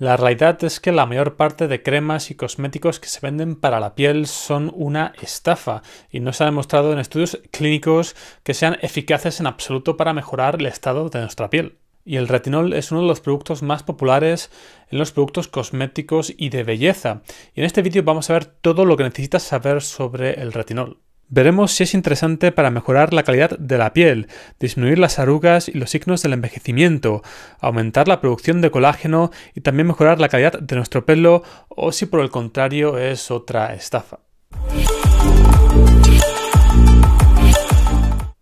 La realidad es que la mayor parte de cremas y cosméticos que se venden para la piel son una estafa y no se ha demostrado en estudios clínicos que sean eficaces en absoluto para mejorar el estado de nuestra piel. Y el retinol es uno de los productos más populares en los productos cosméticos y de belleza. Y en este vídeo vamos a ver todo lo que necesitas saber sobre el retinol. Veremos si es interesante para mejorar la calidad de la piel, disminuir las arrugas y los signos del envejecimiento, aumentar la producción de colágeno y también mejorar la calidad de nuestro pelo o si por el contrario es otra estafa.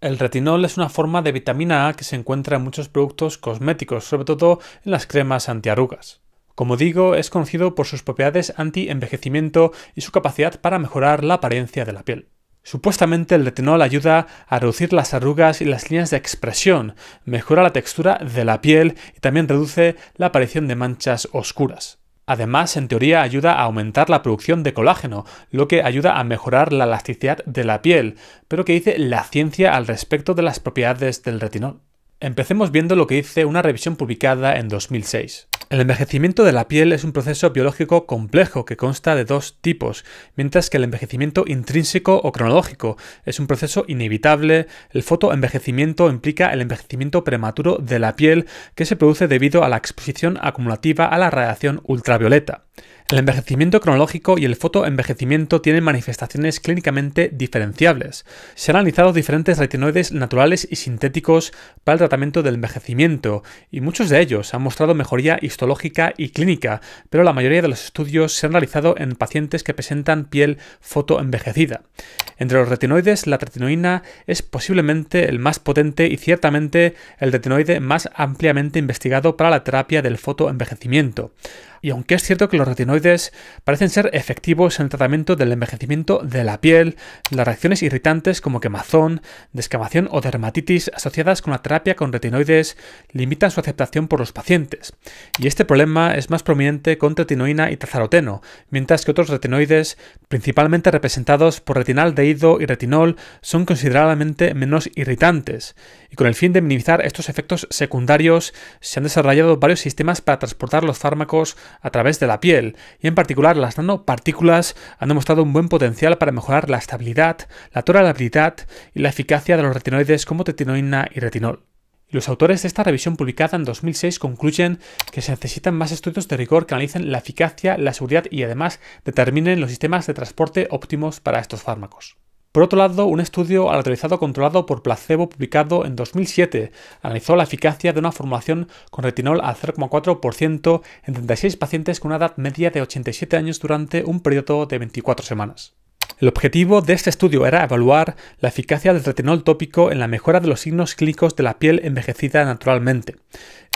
El retinol es una forma de vitamina A que se encuentra en muchos productos cosméticos, sobre todo en las cremas antiarrugas. Como digo, es conocido por sus propiedades anti-envejecimiento y su capacidad para mejorar la apariencia de la piel. Supuestamente el retinol ayuda a reducir las arrugas y las líneas de expresión, mejora la textura de la piel y también reduce la aparición de manchas oscuras. Además, en teoría ayuda a aumentar la producción de colágeno, lo que ayuda a mejorar la elasticidad de la piel, pero ¿qué dice la ciencia al respecto de las propiedades del retinol? Empecemos viendo lo que dice una revisión publicada en 2006. El envejecimiento de la piel es un proceso biológico complejo que consta de dos tipos, mientras que el envejecimiento intrínseco o cronológico es un proceso inevitable. El fotoenvejecimiento implica el envejecimiento prematuro de la piel que se produce debido a la exposición acumulativa a la radiación ultravioleta. El envejecimiento cronológico y el fotoenvejecimiento tienen manifestaciones clínicamente diferenciables. Se han analizado diferentes retinoides naturales y sintéticos para el tratamiento del envejecimiento, y muchos de ellos han mostrado mejoría histológica y clínica, pero la mayoría de los estudios se han realizado en pacientes que presentan piel fotoenvejecida. Entre los retinoides, la tretinoína es posiblemente el más potente y ciertamente el retinoide más ampliamente investigado para la terapia del fotoenvejecimiento. Y aunque es cierto que los retinoides parecen ser efectivos en el tratamiento del envejecimiento de la piel, las reacciones irritantes como quemazón, descamación o dermatitis asociadas con la terapia con retinoides limitan su aceptación por los pacientes. Y este problema es más prominente con tretinoína y tazaroteno, mientras que otros retinoides, principalmente representados por retinaldehído y retinol, son considerablemente menos irritantes. Y con el fin de minimizar estos efectos secundarios, se han desarrollado varios sistemas para transportar los fármacos a través de la piel, y en particular las nanopartículas han demostrado un buen potencial para mejorar la estabilidad, la tolerabilidad y la eficacia de los retinoides como tetinoína y retinol. Los autores de esta revisión publicada en 2006 concluyen que se necesitan más estudios de rigor que analicen la eficacia, la seguridad y además determinen los sistemas de transporte óptimos para estos fármacos. Por otro lado, un estudio aleatorizado controlado por placebo publicado en 2007 analizó la eficacia de una formulación con retinol al 0,4% en 36 pacientes con una edad media de 87 años durante un periodo de 24 semanas. El objetivo de este estudio era evaluar la eficacia del retinol tópico en la mejora de los signos clínicos de la piel envejecida naturalmente.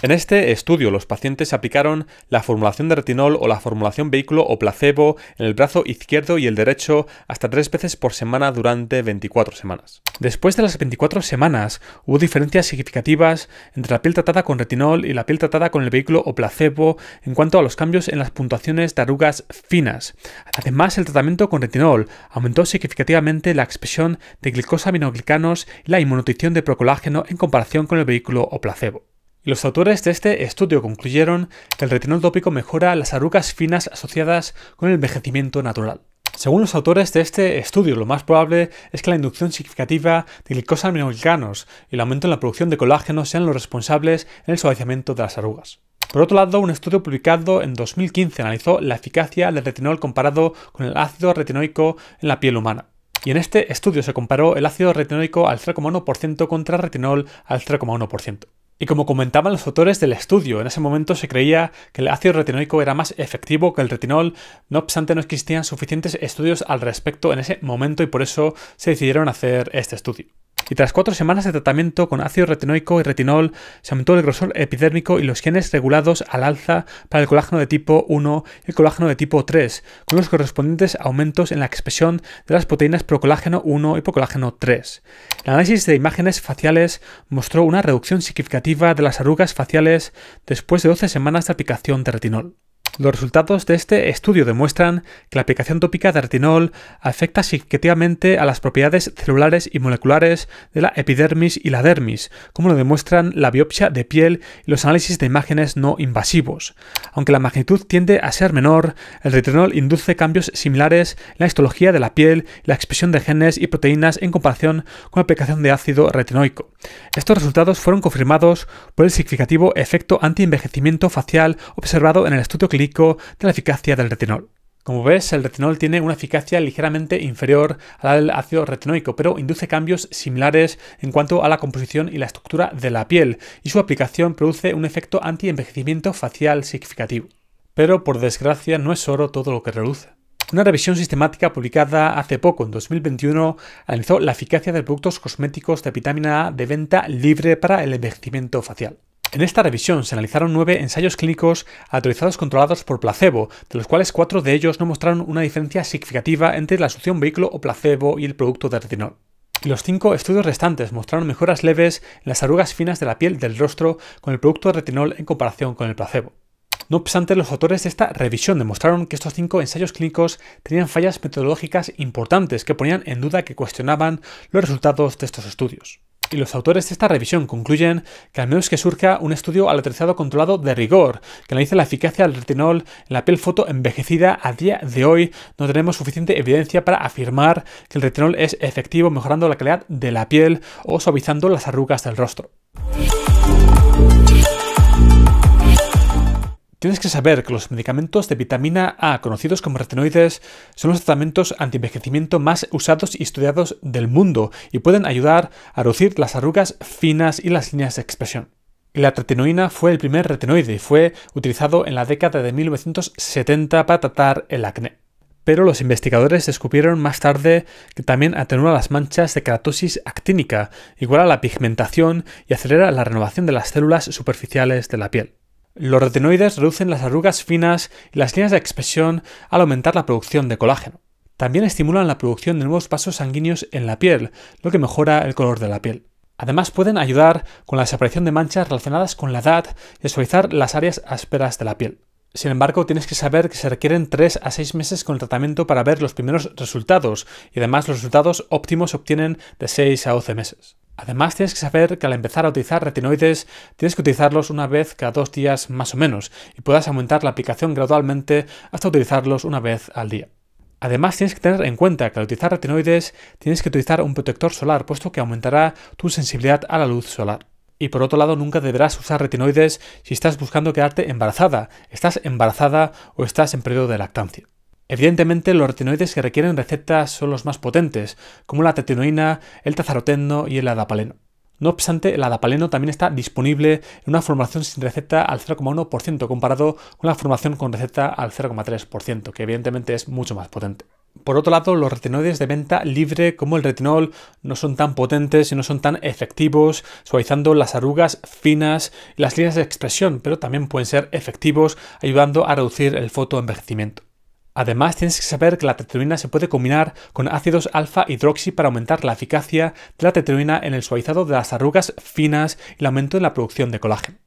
En este estudio, los pacientes aplicaron la formulación de retinol o la formulación vehículo o placebo en el brazo izquierdo y el derecho hasta tres veces por semana durante 24 semanas. Después de las 24 semanas, hubo diferencias significativas entre la piel tratada con retinol y la piel tratada con el vehículo o placebo en cuanto a los cambios en las puntuaciones de arrugas finas. Además, el tratamiento con retinol aumentó significativamente la expresión de glicosaminoglicanos y la inmunutición de procolágeno en comparación con el vehículo o placebo. Los autores de este estudio concluyeron que el retinol tópico mejora las arrugas finas asociadas con el envejecimiento natural. Según los autores de este estudio, lo más probable es que la inducción significativa de glicosaminoglicanos y el aumento en la producción de colágeno sean los responsables en el suavizamiento de las arrugas. Por otro lado, un estudio publicado en 2015 analizó la eficacia del retinol comparado con el ácido retinoico en la piel humana. Y en este estudio se comparó el ácido retinoico al 3,1% contra retinol al 3,1%. Y como comentaban los autores del estudio, en ese momento se creía que el ácido retinoico era más efectivo que el retinol, no obstante no existían suficientes estudios al respecto en ese momento y por eso se decidieron hacer este estudio y tras cuatro semanas de tratamiento con ácido retinoico y retinol se aumentó el grosor epidérmico y los genes regulados al alza para el colágeno de tipo 1 y el colágeno de tipo 3, con los correspondientes aumentos en la expresión de las proteínas procolágeno 1 y procolágeno 3. El análisis de imágenes faciales mostró una reducción significativa de las arrugas faciales después de 12 semanas de aplicación de retinol. Los resultados de este estudio demuestran que la aplicación tópica de retinol afecta significativamente a las propiedades celulares y moleculares de la epidermis y la dermis, como lo demuestran la biopsia de piel y los análisis de imágenes no invasivos. Aunque la magnitud tiende a ser menor, el retinol induce cambios similares en la histología de la piel y la expresión de genes y proteínas en comparación con la aplicación de ácido retinoico. Estos resultados fueron confirmados por el significativo efecto anti-envejecimiento facial observado en el estudio clínico de la eficacia del retinol. Como ves, el retinol tiene una eficacia ligeramente inferior a la del ácido retinoico, pero induce cambios similares en cuanto a la composición y la estructura de la piel, y su aplicación produce un efecto anti-envejecimiento facial significativo. Pero, por desgracia, no es oro todo lo que reduce. Una revisión sistemática publicada hace poco, en 2021, analizó la eficacia de productos cosméticos de vitamina A de venta libre para el envejecimiento facial. En esta revisión se analizaron nueve ensayos clínicos autorizados controlados por placebo, de los cuales cuatro de ellos no mostraron una diferencia significativa entre la solución vehículo o placebo y el producto de retinol. Y los cinco estudios restantes mostraron mejoras leves en las arrugas finas de la piel del rostro con el producto de retinol en comparación con el placebo. No obstante, los autores de esta revisión demostraron que estos cinco ensayos clínicos tenían fallas metodológicas importantes que ponían en duda que cuestionaban los resultados de estos estudios y los autores de esta revisión concluyen que al menos que surja un estudio aleatorizado controlado de rigor, que analice la eficacia del retinol en la piel foto envejecida a día de hoy, no tenemos suficiente evidencia para afirmar que el retinol es efectivo mejorando la calidad de la piel o suavizando las arrugas del rostro. Tienes que saber que los medicamentos de vitamina A, conocidos como retinoides, son los tratamientos antienvejecimiento más usados y estudiados del mundo y pueden ayudar a reducir las arrugas finas y las líneas de expresión. La tretinoína fue el primer retinoide y fue utilizado en la década de 1970 para tratar el acné. Pero los investigadores descubrieron más tarde que también atenúa las manchas de keratosis actínica, iguala la pigmentación y acelera la renovación de las células superficiales de la piel. Los retinoides reducen las arrugas finas y las líneas de expresión al aumentar la producción de colágeno. También estimulan la producción de nuevos vasos sanguíneos en la piel, lo que mejora el color de la piel. Además pueden ayudar con la desaparición de manchas relacionadas con la edad y suavizar las áreas ásperas de la piel. Sin embargo, tienes que saber que se requieren 3 a 6 meses con el tratamiento para ver los primeros resultados, y además los resultados óptimos se obtienen de 6 a 12 meses. Además, tienes que saber que al empezar a utilizar retinoides, tienes que utilizarlos una vez cada dos días más o menos, y puedas aumentar la aplicación gradualmente hasta utilizarlos una vez al día. Además, tienes que tener en cuenta que al utilizar retinoides, tienes que utilizar un protector solar, puesto que aumentará tu sensibilidad a la luz solar. Y por otro lado, nunca deberás usar retinoides si estás buscando quedarte embarazada, estás embarazada o estás en periodo de lactancia. Evidentemente, los retinoides que requieren recetas son los más potentes, como la tetinoína, el tazaroteno y el adapaleno. No obstante, el adapaleno también está disponible en una formación sin receta al 0,1% comparado con la formación con receta al 0,3%, que evidentemente es mucho más potente. Por otro lado, los retinoides de venta libre como el retinol no son tan potentes y no son tan efectivos, suavizando las arrugas finas y las líneas de expresión, pero también pueden ser efectivos ayudando a reducir el fotoenvejecimiento. Además, tienes que saber que la tetroína se puede combinar con ácidos alfa hidroxi para aumentar la eficacia de la tetroína en el suavizado de las arrugas finas y el aumento en la producción de colágeno.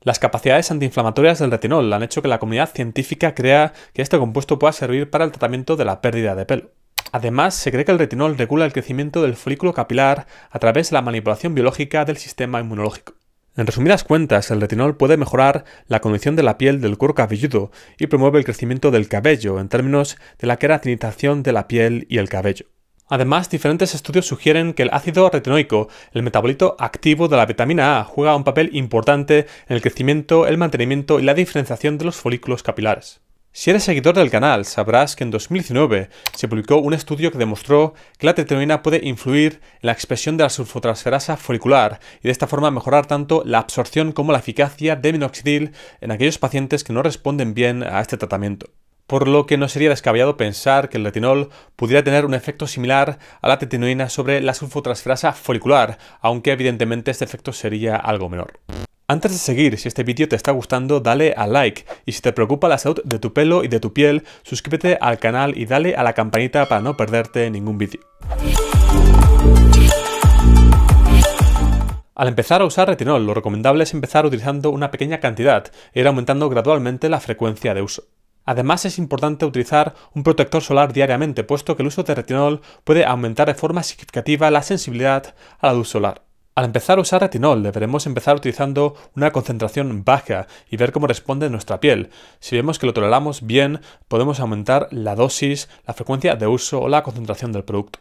Las capacidades antiinflamatorias del retinol han hecho que la comunidad científica crea que este compuesto pueda servir para el tratamiento de la pérdida de pelo. Además, se cree que el retinol regula el crecimiento del folículo capilar a través de la manipulación biológica del sistema inmunológico. En resumidas cuentas, el retinol puede mejorar la condición de la piel del cuero cabelludo y promueve el crecimiento del cabello en términos de la queratinización de la piel y el cabello. Además, diferentes estudios sugieren que el ácido retinoico, el metabolito activo de la vitamina A, juega un papel importante en el crecimiento, el mantenimiento y la diferenciación de los folículos capilares. Si eres seguidor del canal, sabrás que en 2019 se publicó un estudio que demostró que la tetinoína puede influir en la expresión de la sulfotransferasa folicular y de esta forma mejorar tanto la absorción como la eficacia de minoxidil en aquellos pacientes que no responden bien a este tratamiento. Por lo que no sería descabellado pensar que el retinol pudiera tener un efecto similar a la tetinoína sobre la sulfotransferasa folicular, aunque evidentemente este efecto sería algo menor. Antes de seguir, si este vídeo te está gustando, dale a like y si te preocupa la salud de tu pelo y de tu piel, suscríbete al canal y dale a la campanita para no perderte ningún vídeo. Al empezar a usar retinol, lo recomendable es empezar utilizando una pequeña cantidad e ir aumentando gradualmente la frecuencia de uso. Además es importante utilizar un protector solar diariamente, puesto que el uso de retinol puede aumentar de forma significativa la sensibilidad a la luz solar. Al empezar a usar retinol, deberemos empezar utilizando una concentración baja y ver cómo responde nuestra piel. Si vemos que lo toleramos bien, podemos aumentar la dosis, la frecuencia de uso o la concentración del producto.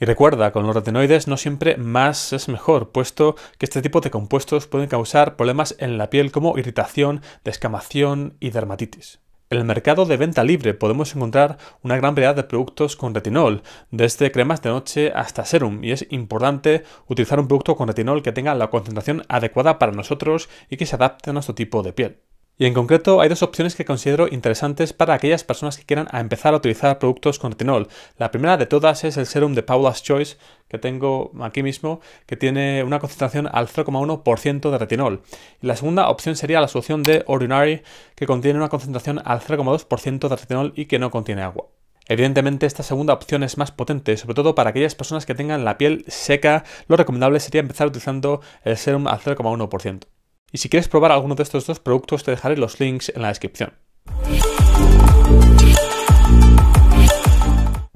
Y recuerda, con los retinoides no siempre más es mejor, puesto que este tipo de compuestos pueden causar problemas en la piel como irritación, descamación y dermatitis. En el mercado de venta libre podemos encontrar una gran variedad de productos con retinol, desde cremas de noche hasta serum, y es importante utilizar un producto con retinol que tenga la concentración adecuada para nosotros y que se adapte a nuestro tipo de piel. Y en concreto hay dos opciones que considero interesantes para aquellas personas que quieran empezar a utilizar productos con retinol. La primera de todas es el serum de Paula's Choice que tengo aquí mismo, que tiene una concentración al 0,1% de retinol. Y la segunda opción sería la solución de Ordinary, que contiene una concentración al 0,2% de retinol y que no contiene agua. Evidentemente esta segunda opción es más potente, sobre todo para aquellas personas que tengan la piel seca, lo recomendable sería empezar utilizando el serum al 0,1%. Y si quieres probar alguno de estos dos productos, te dejaré los links en la descripción.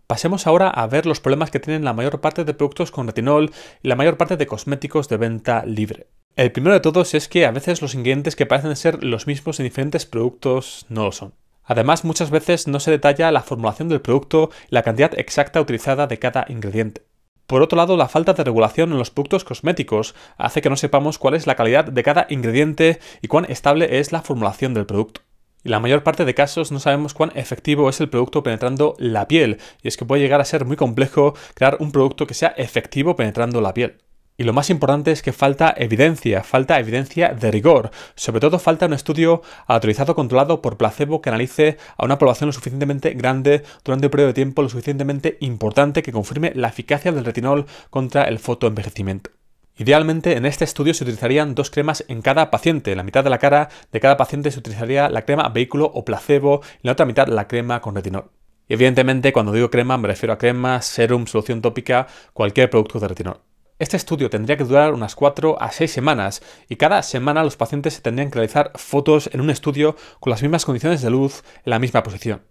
Pasemos ahora a ver los problemas que tienen la mayor parte de productos con retinol y la mayor parte de cosméticos de venta libre. El primero de todos es que a veces los ingredientes que parecen ser los mismos en diferentes productos no lo son. Además, muchas veces no se detalla la formulación del producto y la cantidad exacta utilizada de cada ingrediente. Por otro lado, la falta de regulación en los productos cosméticos hace que no sepamos cuál es la calidad de cada ingrediente y cuán estable es la formulación del producto. Y la mayor parte de casos no sabemos cuán efectivo es el producto penetrando la piel, y es que puede llegar a ser muy complejo crear un producto que sea efectivo penetrando la piel. Y lo más importante es que falta evidencia, falta evidencia de rigor. Sobre todo falta un estudio autorizado, controlado por placebo que analice a una población lo suficientemente grande durante un periodo de tiempo lo suficientemente importante que confirme la eficacia del retinol contra el fotoenvejecimiento. Idealmente, en este estudio se utilizarían dos cremas en cada paciente. En la mitad de la cara de cada paciente se utilizaría la crema vehículo o placebo, y en la otra mitad la crema con retinol. Y evidentemente, cuando digo crema, me refiero a crema, serum, solución tópica, cualquier producto de retinol. Este estudio tendría que durar unas 4 a 6 semanas y cada semana los pacientes se tendrían que realizar fotos en un estudio con las mismas condiciones de luz en la misma posición.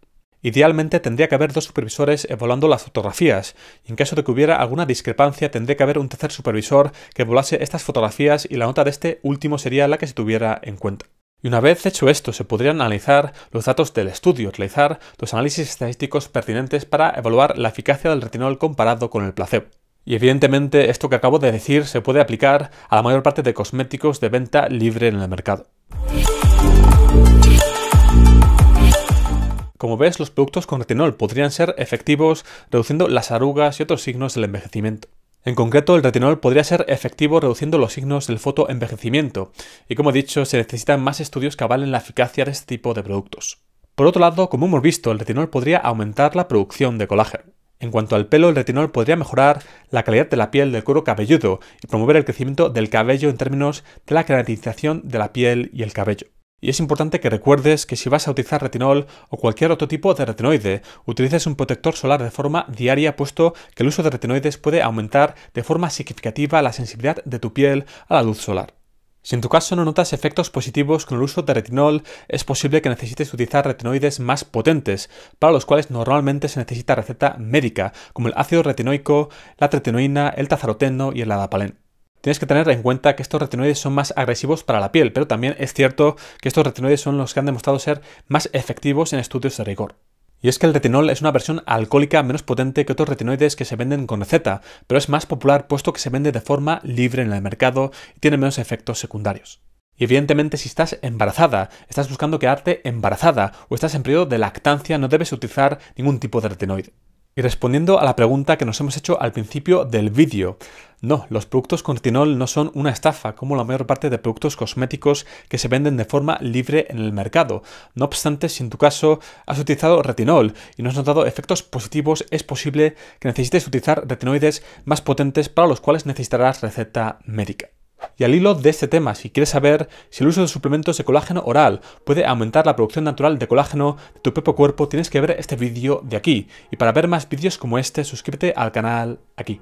Idealmente tendría que haber dos supervisores evaluando las fotografías, y en caso de que hubiera alguna discrepancia tendría que haber un tercer supervisor que evaluase estas fotografías y la nota de este último sería la que se tuviera en cuenta. Y una vez hecho esto, se podrían analizar los datos del estudio, realizar los análisis estadísticos pertinentes para evaluar la eficacia del retinol comparado con el placebo. Y evidentemente esto que acabo de decir se puede aplicar a la mayor parte de cosméticos de venta libre en el mercado. Como ves, los productos con retinol podrían ser efectivos reduciendo las arrugas y otros signos del envejecimiento. En concreto, el retinol podría ser efectivo reduciendo los signos del fotoenvejecimiento, y como he dicho, se necesitan más estudios que avalen la eficacia de este tipo de productos. Por otro lado, como hemos visto, el retinol podría aumentar la producción de colágeno. En cuanto al pelo, el retinol podría mejorar la calidad de la piel del cuero cabelludo y promover el crecimiento del cabello en términos de la queratización de la piel y el cabello. Y es importante que recuerdes que si vas a utilizar retinol o cualquier otro tipo de retinoide, utilices un protector solar de forma diaria puesto que el uso de retinoides puede aumentar de forma significativa la sensibilidad de tu piel a la luz solar. Si en tu caso no notas efectos positivos con el uso de retinol, es posible que necesites utilizar retinoides más potentes, para los cuales normalmente se necesita receta médica, como el ácido retinoico, la tretinoína, el tazaroteno y el adapalén tienes que tener en cuenta que estos retinoides son más agresivos para la piel, pero también es cierto que estos retinoides son los que han demostrado ser más efectivos en estudios de rigor. Y es que el retinol es una versión alcohólica menos potente que otros retinoides que se venden con receta, pero es más popular puesto que se vende de forma libre en el mercado y tiene menos efectos secundarios. Y evidentemente si estás embarazada, estás buscando quedarte embarazada o estás en periodo de lactancia no debes utilizar ningún tipo de retinoide. Y respondiendo a la pregunta que nos hemos hecho al principio del vídeo, no, los productos con retinol no son una estafa como la mayor parte de productos cosméticos que se venden de forma libre en el mercado. No obstante, si en tu caso has utilizado retinol y no has notado efectos positivos, es posible que necesites utilizar retinoides más potentes para los cuales necesitarás receta médica. Y al hilo de este tema, si quieres saber si el uso de suplementos de colágeno oral puede aumentar la producción natural de colágeno de tu propio cuerpo, tienes que ver este vídeo de aquí. Y para ver más vídeos como este, suscríbete al canal aquí.